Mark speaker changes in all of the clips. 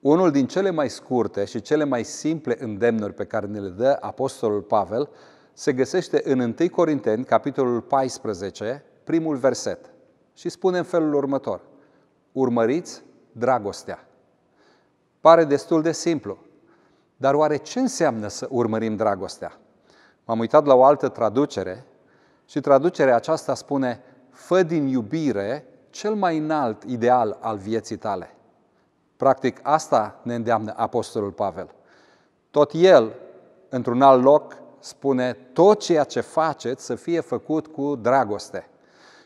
Speaker 1: Unul din cele mai scurte și cele mai simple îndemnuri pe care ne le dă Apostolul Pavel se găsește în 1 Corinteni, capitolul 14, primul verset. Și spune în felul următor. Urmăriți dragostea. Pare destul de simplu. Dar oare ce înseamnă să urmărim dragostea? M-am uitat la o altă traducere și traducerea aceasta spune Fă din iubire cel mai înalt ideal al vieții tale. Practic, asta ne îndeamnă Apostolul Pavel. Tot el, într-un alt loc, spune tot ceea ce faceți să fie făcut cu dragoste.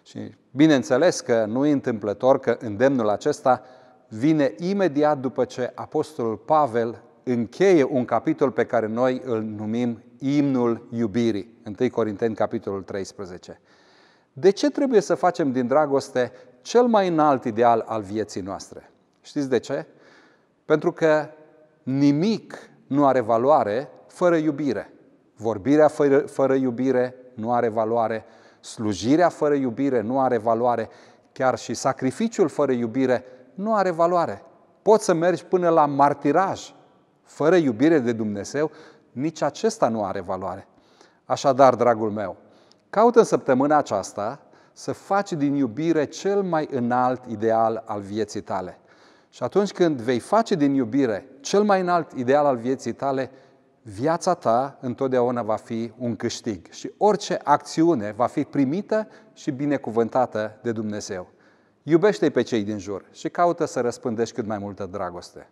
Speaker 1: Și bineînțeles că nu e întâmplător că îndemnul acesta vine imediat după ce Apostolul Pavel încheie un capitol pe care noi îl numim imnul iubirii, 1 Corinteni, capitolul 13. De ce trebuie să facem din dragoste cel mai înalt ideal al vieții noastre? Știți de ce? Pentru că nimic nu are valoare fără iubire. Vorbirea fără, fără iubire nu are valoare, slujirea fără iubire nu are valoare, chiar și sacrificiul fără iubire nu are valoare. Poți să mergi până la martiraj. Fără iubire de Dumnezeu, nici acesta nu are valoare. Așadar, dragul meu, caută în săptămâna aceasta să faci din iubire cel mai înalt ideal al vieții tale. Și atunci când vei face din iubire cel mai înalt ideal al vieții tale, viața ta întotdeauna va fi un câștig și orice acțiune va fi primită și binecuvântată de Dumnezeu. Iubește-i pe cei din jur și caută să răspândești cât mai multă dragoste.